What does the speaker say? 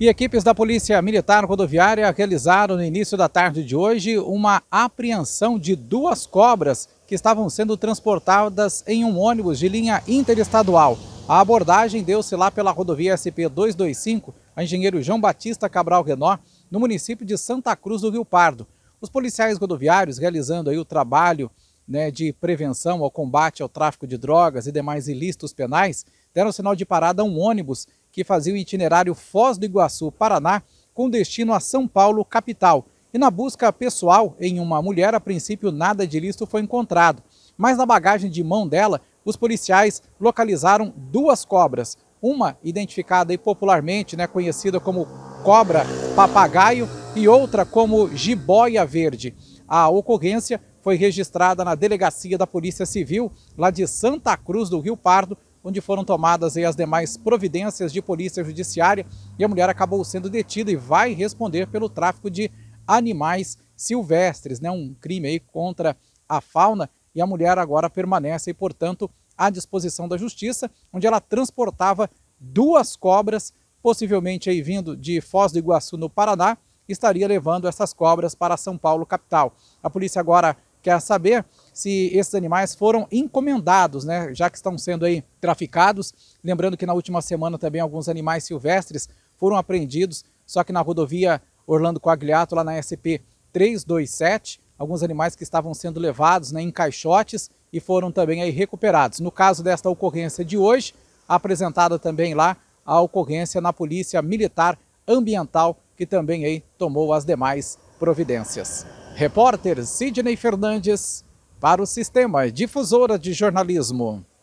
E equipes da Polícia Militar Rodoviária realizaram no início da tarde de hoje uma apreensão de duas cobras que estavam sendo transportadas em um ônibus de linha interestadual. A abordagem deu-se lá pela rodovia SP 225, a engenheiro João Batista Cabral Renó, no município de Santa Cruz do Rio Pardo. Os policiais rodoviários realizando aí o trabalho né, de prevenção ao combate ao tráfico de drogas e demais ilícitos penais deram sinal de parada a um ônibus que fazia o itinerário Foz do Iguaçu, Paraná, com destino a São Paulo, capital. E na busca pessoal em uma mulher, a princípio nada de listo foi encontrado. Mas na bagagem de mão dela, os policiais localizaram duas cobras. Uma identificada e popularmente né, conhecida como cobra papagaio e outra como jiboia verde. A ocorrência foi registrada na delegacia da Polícia Civil, lá de Santa Cruz do Rio Pardo, onde foram tomadas as demais providências de polícia judiciária e a mulher acabou sendo detida e vai responder pelo tráfico de animais silvestres, né? um crime aí contra a fauna e a mulher agora permanece, e, portanto, à disposição da justiça, onde ela transportava duas cobras, possivelmente aí vindo de Foz do Iguaçu, no Paraná, estaria levando essas cobras para São Paulo, capital. A polícia agora quer saber se esses animais foram encomendados, né, já que estão sendo aí traficados. Lembrando que na última semana também alguns animais silvestres foram apreendidos, só que na rodovia Orlando Coagliato, lá na SP 327, alguns animais que estavam sendo levados né, em caixotes e foram também aí recuperados. No caso desta ocorrência de hoje, apresentada também lá a ocorrência na Polícia Militar Ambiental, que também aí tomou as demais providências. Repórter Sidney Fernandes, para o Sistema Difusora de Jornalismo,